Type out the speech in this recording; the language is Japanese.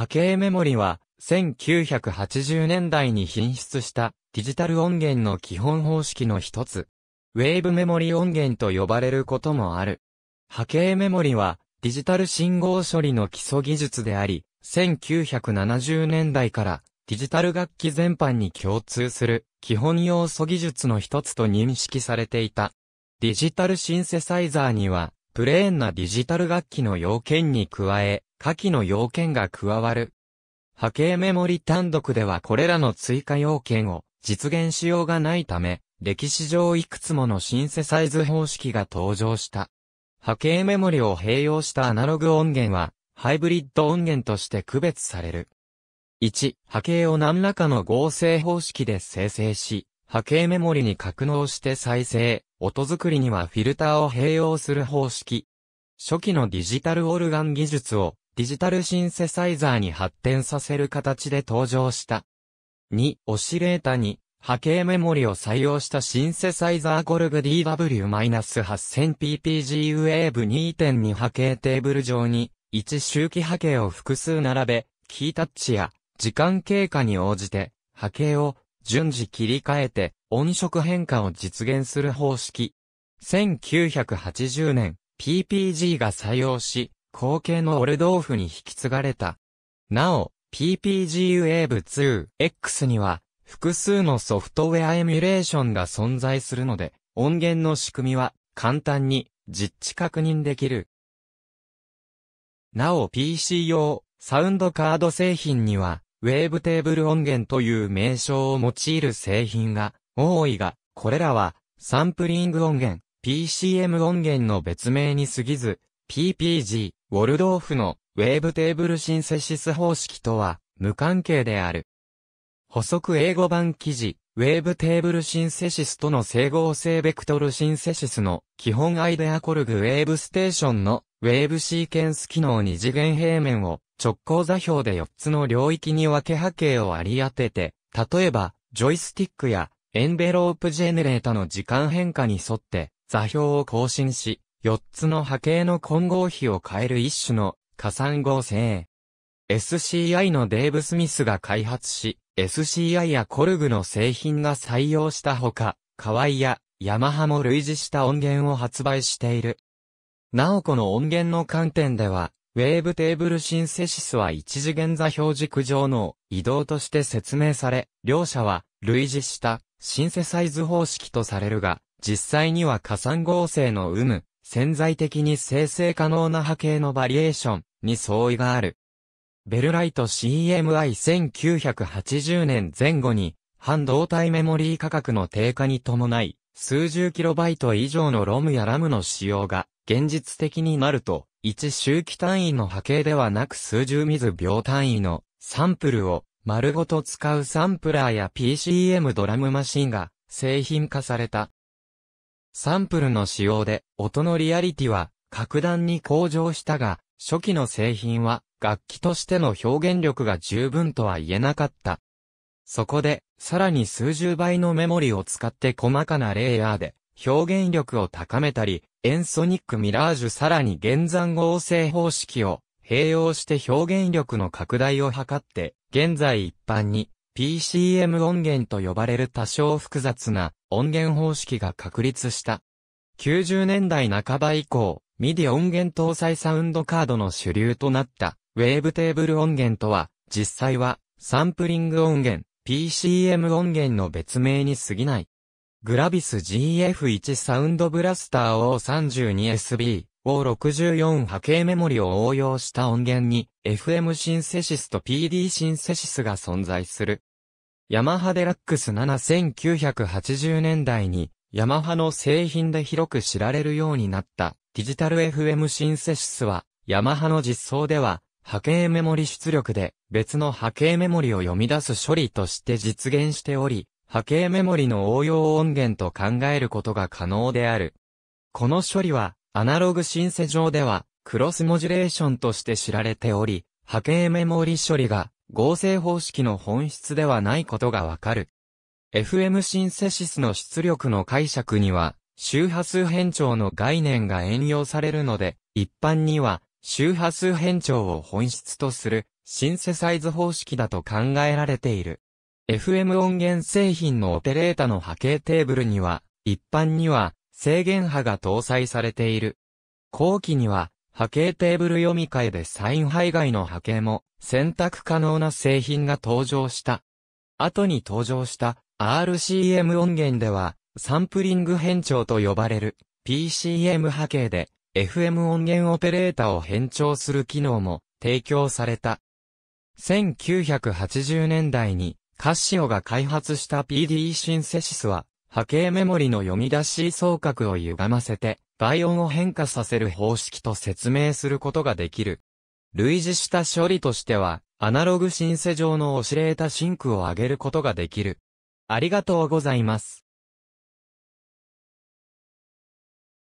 波形メモリは、1980年代に品質したデジタル音源の基本方式の一つ。ウェーブメモリ音源と呼ばれることもある。波形メモリはデジタル信号処理の基礎技術であり、1970年代からデジタル楽器全般に共通する基本要素技術の一つと認識されていた。デジタルシンセサイザーには、プレーンなデジタル楽器の要件に加え、下記の要件が加わる。波形メモリ単独ではこれらの追加要件を実現しようがないため、歴史上いくつものシンセサイズ方式が登場した。波形メモリを併用したアナログ音源は、ハイブリッド音源として区別される。1、波形を何らかの合成方式で生成し、波形メモリに格納して再生、音作りにはフィルターを併用する方式。初期のディジタルオルガン技術をディジタルシンセサイザーに発展させる形で登場した。2、オシレータに、波形メモリを採用したシンセサイザーゴルグ DW-8000ppg ウェーブ2.2波形テーブル上に、1周期波形を複数並べ、キータッチや、時間経過に応じて、波形を順次切り替えて、音色変化を実現する方式。1980年、PPG が採用し、後継のオルドーフに引き継がれた。なお、PPG Wave 2X には、複数のソフトウェアエミュレーションが存在するので、音源の仕組みは簡単に実地確認できる。なお PC 用サウンドカード製品には、ウェーブテーブル音源という名称を用いる製品が多いが、これらはサンプリング音源、PCM 音源の別名に過ぎず、PPG、ウォルドーフのウェーブテーブルシンセシス方式とは無関係である。補足英語版記事、ウェーブテーブルシンセシスとの整合性ベクトルシンセシスの基本アイデアコルグウェーブステーションのウェーブシーケンス機能二次元平面を直行座標で4つの領域に分け波形を割り当てて、例えば、ジョイスティックやエンベロープジェネレータの時間変化に沿って座標を更新し、4つの波形の混合比を変える一種の加算合成。SCI のデーブ・スミスが開発し、SCI やコルグの製品が採用したほか、カワイやヤマハも類似した音源を発売している。なおこの音源の観点では、ウェーブテーブルシンセシスは一次元座標軸上の移動として説明され、両者は類似したシンセサイズ方式とされるが、実際には加算合成の有無、潜在的に生成可能な波形のバリエーションに相違がある。ベルライト CMI1980 年前後に、半導体メモリー価格の低下に伴い、数十キロバイト以上のロムやラムの使用が現実的になると、1周期単位の波形ではなく数十ミズ秒単位のサンプルを丸ごと使うサンプラーや PCM ドラムマシンが製品化された。サンプルの使用で音のリアリティは格段に向上したが、初期の製品は楽器としての表現力が十分とは言えなかった。そこで、さらに数十倍のメモリを使って細かなレイヤーで表現力を高めたり、エンソニックミラージュさらに現算合成方式を併用して表現力の拡大を図って、現在一般に PCM 音源と呼ばれる多少複雑な音源方式が確立した。90年代半ば以降、ミディ音源搭載サウンドカードの主流となったウェーブテーブル音源とは、実際はサンプリング音源、PCM 音源の別名に過ぎない。グラビス GF1 サウンドブラスター O32SB-O64 波形メモリを応用した音源に FM シンセシスと PD シンセシスが存在する。ヤマハデラックス7980年代に、ヤマハの製品で広く知られるようになった、ディジタル FM シンセシスは、ヤマハの実装では、波形メモリ出力で別の波形メモリを読み出す処理として実現しており、波形メモリの応用音源と考えることが可能である。この処理は、アナログシンセ上では、クロスモジュレーションとして知られており、波形メモリ処理が、合成方式の本質ではないことがわかる。FM シンセシスの出力の解釈には、周波数変調の概念が援用されるので、一般には、周波数変調を本質とする、シンセサイズ方式だと考えられている。FM 音源製品のオペレータの波形テーブルには、一般には制限波が搭載されている。後期には波形テーブル読み替えでサイン配外の波形も選択可能な製品が登場した。後に登場した RCM 音源ではサンプリング変調と呼ばれる PCM 波形で FM 音源オペレータを変調する機能も提供された。1980年代にカシオが開発した PDE シンセシスは波形メモリの読み出し総角を歪ませて倍音を変化させる方式と説明することができる。類似した処理としては、アナログシンセ上のオシレータシンクを上げることができる。ありがとうございます。